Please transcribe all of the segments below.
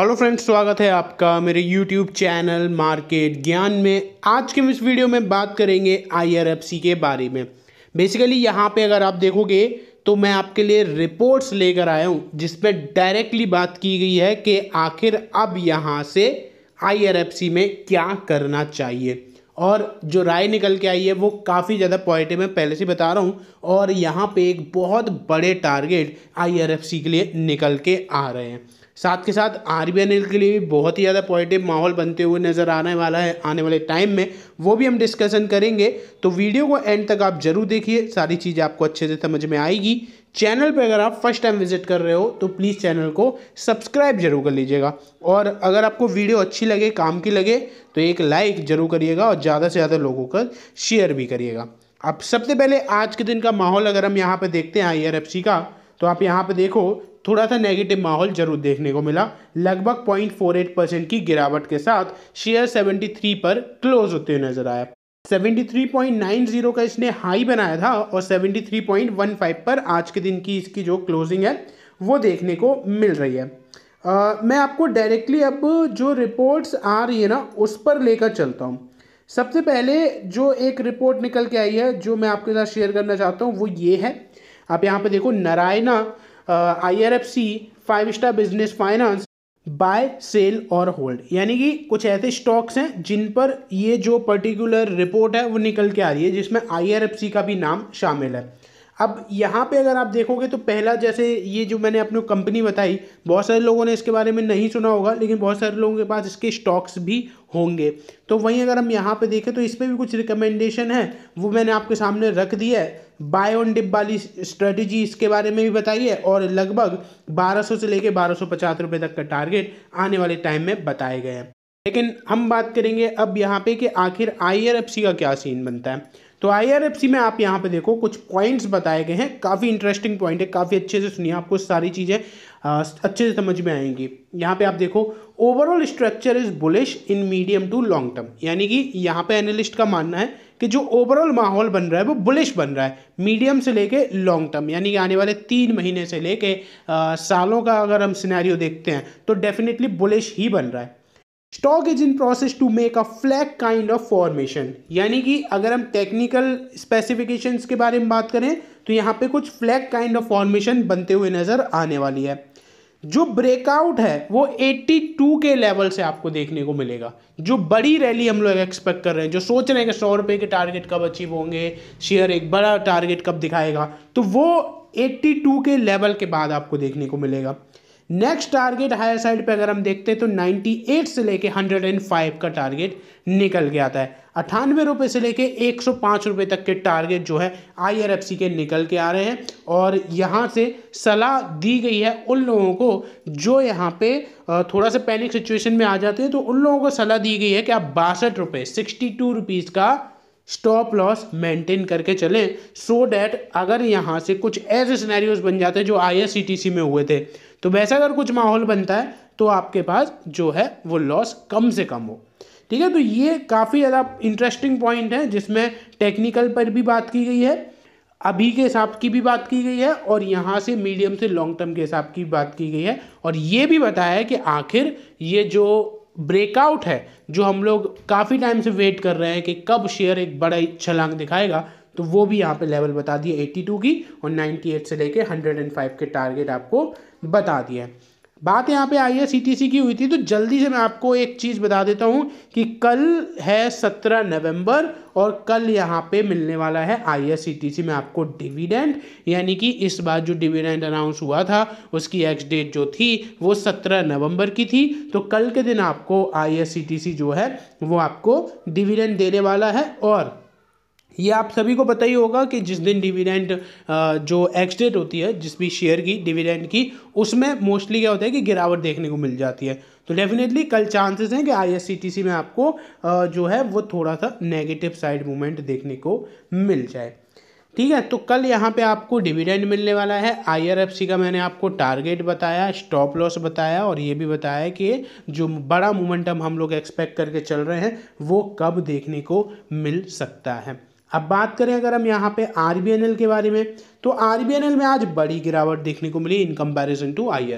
hello friends स्वागत है आपका मेरे यूट्यूब चैनल मार्केट ज्ञान में आज के इस वीडियो में बात करेंगे आईआरएफसी के बारे में बेसिकली यहाँ पे अगर आप देखोगे तो मैं आपके लिए रिपोर्ट्स लेकर आया हूँ जिसमें डायरेक्टली बात की गई है कि आखिर अब यहाँ से आईआरएफसी में क्या करना चाहिए और जो राय निकल के आई है वो काफ़ी ज़्यादा पॉजिटिव मैं पहले से बता रहा हूँ और यहाँ पे एक बहुत बड़े टारगेट आईआरएफसी के लिए निकल के आ रहे हैं साथ के साथ आर बी के लिए भी बहुत ही ज़्यादा पॉजिटिव माहौल बनते हुए नज़र आने वाला है आने वाले टाइम में वो भी हम डिस्कशन करेंगे तो वीडियो को एंड तक आप ज़रूर देखिए सारी चीज़ें आपको अच्छे से समझ में आएगी चैनल पर अगर आप फर्स्ट टाइम विजिट कर रहे हो तो प्लीज़ चैनल को सब्सक्राइब जरूर कर लीजिएगा और अगर आपको वीडियो अच्छी लगे काम की लगे तो एक लाइक जरूर करिएगा और ज़्यादा से ज़्यादा लोगों का शेयर भी करिएगा अब सबसे पहले आज के दिन का माहौल अगर हम यहाँ पर देखते हैं आई का तो आप यहाँ पर देखो थोड़ा सा नेगेटिव माहौल जरूर देखने को मिला लगभग 0.48 परसेंट की गिरावट के साथ शेयर 73 पर क्लोज होते हुए नजर आया 73.90 का इसने हाई बनाया था और 73.15 पर आज के दिन की इसकी जो क्लोजिंग है वो देखने को मिल रही है आ, मैं आपको डायरेक्टली अब जो रिपोर्ट्स आ रही है ना उस पर लेकर चलता हूँ सबसे पहले जो एक रिपोर्ट निकल के आई है जो मैं आपके साथ शेयर करना चाहता हूँ वो ये है आप यहाँ पे देखो Narayana I R F C five star business finance buy sell और होल्ड यानी कि कुछ ऐसे स्टॉक्स हैं जिन पर ये जो पर्टिकुलर रिपोर्ट है वो निकल के आ रही है जिसमें आई आर एफ सी का भी नाम शामिल है अब यहाँ पे अगर आप देखोगे तो पहला जैसे ये जो मैंने अपनी कंपनी बताई बहुत सारे लोगों ने इसके बारे में नहीं सुना होगा लेकिन बहुत सारे लोगों के पास इसके स्टॉक्स भी होंगे तो वहीं अगर हम यहाँ पे देखें तो इस पर भी कुछ रिकमेंडेशन है वो मैंने आपके सामने रख दिया है बाय ऑन डिप वाली स्ट्रेटेजी इसके बारे में भी बताई है और लगभग 1200 से लेके बारह सौ रुपए तक का टारगेट आने वाले टाइम में बताए गए हैं लेकिन हम बात करेंगे अब यहाँ पे कि आखिर आई का क्या सीन बनता है तो आईआरएफसी में आप यहाँ पे देखो कुछ पॉइंट्स बताए गए हैं काफ़ी इंटरेस्टिंग पॉइंट है काफ़ी अच्छे से सुनिए आपको सारी चीज़ें अच्छे से समझ में आएंगी यहाँ पे आप देखो overall structure is bullish in medium to long term यानी कि यहाँ पे एनालिस्ट का मानना है कि जो ओवरऑल माहौल बन रहा है वो बुलिश बन रहा है मीडियम से लेके लॉन्ग टर्म यानी कि आने वाले तीन महीने से लेके सालों का अगर हम सिनेरियो देखते हैं तो डेफिनेटली बुलिश ही बन रहा है stock is in process to make a flag kind of formation यानी कि अगर हम टेक्निकल स्पेसिफिकेशन के बारे में बात करें तो यहाँ पे कुछ फ्लैग काइंड ऑफ फॉर्मेशन बनते हुए नज़र आने वाली है जो ब्रेकआउट है वो 82 के लेवल से आपको देखने को मिलेगा जो बड़ी रैली हम लोग एक्सपेक्ट कर रहे हैं जो सोच रहे हैं कि सौ रुपये के टारगेट कब अचीव होंगे शेयर एक बड़ा टारगेट कब दिखाएगा तो वो 82 के लेवल के बाद आपको देखने को मिलेगा नेक्स्ट टारगेट हायर साइड पे अगर हम देखते हैं तो 98 से लेके 105 का टारगेट निकल के आता है अट्ठानवे रुपये से लेके एक सौ तक के टारगेट जो है आईआरएफसी के निकल के आ रहे हैं और यहाँ से सलाह दी गई है उन लोगों को जो यहाँ पे थोड़ा सा पैनिक सिचुएशन में आ जाते हैं तो उन लोगों को सलाह दी गई है कि आप बासठ रुपये सिक्सटी टू रुपीज़ का स्टॉप लॉस मेंटेन करके चलें सो so डैट अगर यहाँ से कुछ ऐसे सिनेरियोज बन जाते हैं जो आईएससीटीसी में हुए थे तो वैसा अगर कुछ माहौल बनता है तो आपके पास जो है वो लॉस कम से कम हो ठीक है तो ये काफ़ी ज़्यादा इंटरेस्टिंग पॉइंट है जिसमें टेक्निकल पर भी बात की गई है अभी के हिसाब की भी बात की गई है और यहाँ से मीडियम से लॉन्ग टर्म के हिसाब की बात की गई है और ये भी बताया है कि आखिर ये जो ब्रेकआउट है जो हम लोग काफ़ी टाइम से वेट कर रहे हैं कि कब शेयर एक बड़ा छलांग दिखाएगा तो वो भी यहाँ पे लेवल बता दिए 82 की और 98 से लेके 105 के टारगेट आपको बता दिए बात यहाँ पे आई है सीटीसी की हुई थी तो जल्दी से मैं आपको एक चीज़ बता देता हूँ कि कल है सत्रह नवंबर और कल यहाँ पे मिलने वाला है सी में आपको डिविडेंड यानी कि इस बार जो डिविडेंड अनाउंस हुआ था उसकी एक्स डेट जो थी वो सत्रह नवंबर की थी तो कल के दिन आपको सी जो है वो आपको डिविडेंड देने वाला है और ये आप सभी को पता ही होगा कि जिस दिन डिविडेंड जो एक्स डेट होती है जिस भी शेयर की डिविडेंड की उसमें मोस्टली क्या होता है कि गिरावट देखने को मिल जाती है तो डेफिनेटली कल चांसेस हैं कि आईएससीटीसी में आपको जो है वो थोड़ा सा नेगेटिव साइड मूवमेंट देखने को मिल जाए ठीक है तो कल यहाँ पे आपको डिविडेंड मिलने वाला है आईआरएफसी का मैंने आपको टारगेट बताया स्टॉप लॉस बताया और ये भी बताया कि जो बड़ा मोमेंटम हम लोग एक्सपेक्ट करके चल रहे हैं वो कब देखने को मिल सकता है अब बात करें अगर हम यहाँ पे आर के बारे में तो आर में आज बड़ी गिरावट देखने को मिली इन कंपैरिजन टू आई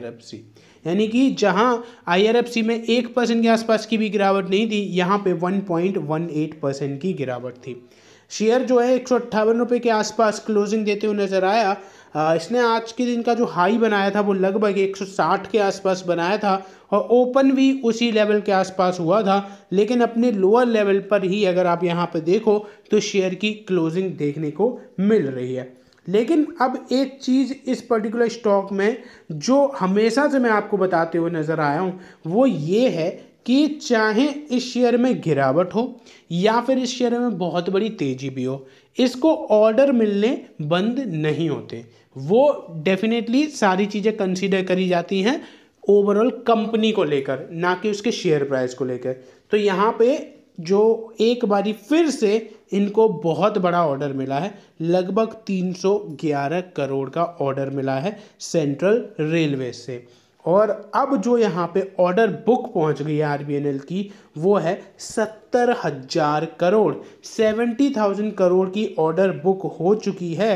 यानी कि जहाँ आई में एक परसेंट के आसपास की भी गिरावट नहीं थी यहाँ पे 1.18 परसेंट की गिरावट थी शेयर जो है एक सौ के आसपास क्लोजिंग देते हुए नज़र आया इसने आज के दिन का जो हाई बनाया था वो लगभग 160 के आसपास बनाया था और ओपन भी उसी लेवल के आसपास हुआ था लेकिन अपने लोअर लेवल पर ही अगर आप यहाँ पर देखो तो शेयर की क्लोजिंग देखने को मिल रही है लेकिन अब एक चीज़ इस पर्टिकुलर स्टॉक में जो हमेशा से मैं आपको बताते हुए नज़र आया हूँ वो ये है कि चाहे इस शेयर में गिरावट हो या फिर इस शेयर में बहुत बड़ी तेजी भी हो इसको ऑर्डर मिलने बंद नहीं होते वो डेफिनेटली सारी चीज़ें कंसीडर करी जाती हैं ओवरऑल कंपनी को लेकर ना कि उसके शेयर प्राइस को लेकर तो यहाँ पे जो एक बारी फिर से इनको बहुत बड़ा ऑर्डर मिला है लगभग 311 करोड़ का ऑर्डर मिला है सेंट्रल रेलवे से और अब जो यहाँ पे ऑर्डर बुक पहुँच गई है आर की वो है सत्तर हज़ार करोड़ सेवेंटी थाउजेंड करोड़ की ऑर्डर बुक हो चुकी है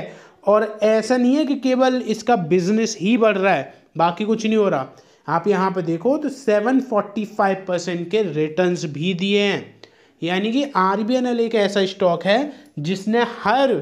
और ऐसा नहीं है कि केवल इसका बिजनेस ही बढ़ रहा है बाकी कुछ नहीं हो रहा आप यहाँ पे देखो तो सेवन फोर्टी फाइव परसेंट के रिटर्न्स भी दिए हैं यानी कि आर बी एन एल एक ऐसा स्टॉक है जिसने हर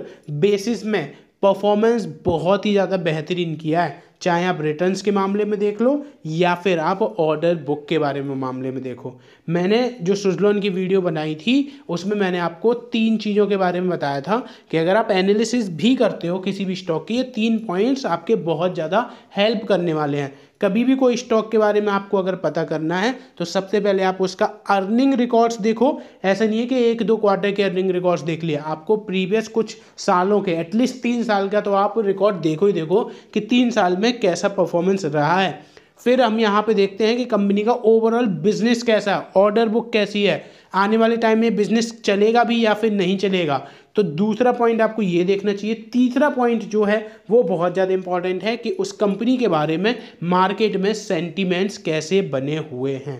बेसिस में परफॉर्मेंस बहुत ही ज़्यादा बेहतरीन किया है चाहे आप रिटर्न्स के मामले में देख लो या फिर आप ऑर्डर बुक के बारे में मामले में देखो मैंने जो सुजलोन की वीडियो बनाई थी उसमें मैंने आपको तीन चीज़ों के बारे में बताया था कि अगर आप एनालिसिस भी करते हो किसी भी स्टॉक की ये तीन पॉइंट्स आपके बहुत ज़्यादा हेल्प करने वाले हैं कभी भी कोई स्टॉक के बारे में आपको अगर पता करना है तो सबसे पहले आप उसका अर्निंग रिकॉर्ड्स देखो ऐसा नहीं है कि एक दो क्वार्टर के अर्निंग रिकॉर्ड्स देख लिया आपको प्रीवियस कुछ सालों के एटलीस्ट तीन साल का तो आप रिकॉर्ड देखो ही देखो कि तीन साल में कैसा परफॉर्मेंस रहा है फिर हम यहाँ पे देखते हैं कि कंपनी का ओवरऑल बिजनेस कैसा है ऑर्डर बुक कैसी है आने वाले टाइम में बिजनेस चलेगा भी या फिर नहीं चलेगा तो दूसरा पॉइंट आपको ये देखना चाहिए तीसरा पॉइंट जो है वो बहुत ज़्यादा इंपॉर्टेंट है कि उस कंपनी के बारे में मार्केट में सेंटिमेंट्स कैसे बने हुए हैं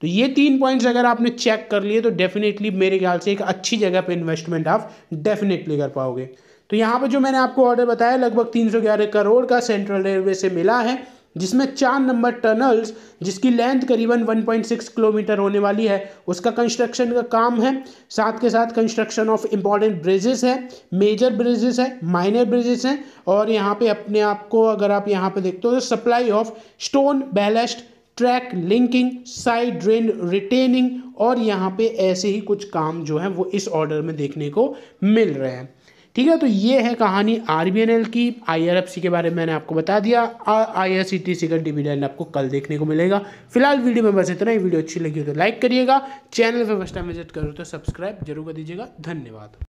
तो ये तीन पॉइंट्स अगर आपने चेक कर लिए तो डेफिनेटली मेरे ख्याल से एक अच्छी जगह पर इन्वेस्टमेंट आप डेफिनेटली कर पाओगे तो यहाँ पर जो मैंने आपको ऑर्डर बताया लगभग 311 करोड़ का सेंट्रल रेलवे से मिला है जिसमें चार नंबर टनल्स जिसकी लेंथ करीबन 1.6 किलोमीटर होने वाली है उसका कंस्ट्रक्शन का काम है साथ के साथ कंस्ट्रक्शन ऑफ इम्पॉर्टेंट ब्रिजेस है मेजर ब्रिजेस है माइनर ब्रिजेस हैं और यहाँ पे अपने आप को अगर आप यहाँ पे देखते हो तो supply of stone ballast track linking side drain retaining और यहाँ पे ऐसे ही कुछ काम जो है वो इस ऑर्डर में देखने को मिल रहे हैं ठीक है तो ये है कहानी आर की आई के बारे में मैंने आपको बता दिया आई का डिविडेंड आपको कल देखने को मिलेगा फिलहाल वीडियो में बस इतना ही वीडियो अच्छी लगी हो तो लाइक करिएगा चैनल पर फर्स्ट टाइम विजिट करो तो सब्सक्राइब जरूर कर दीजिएगा धन्यवाद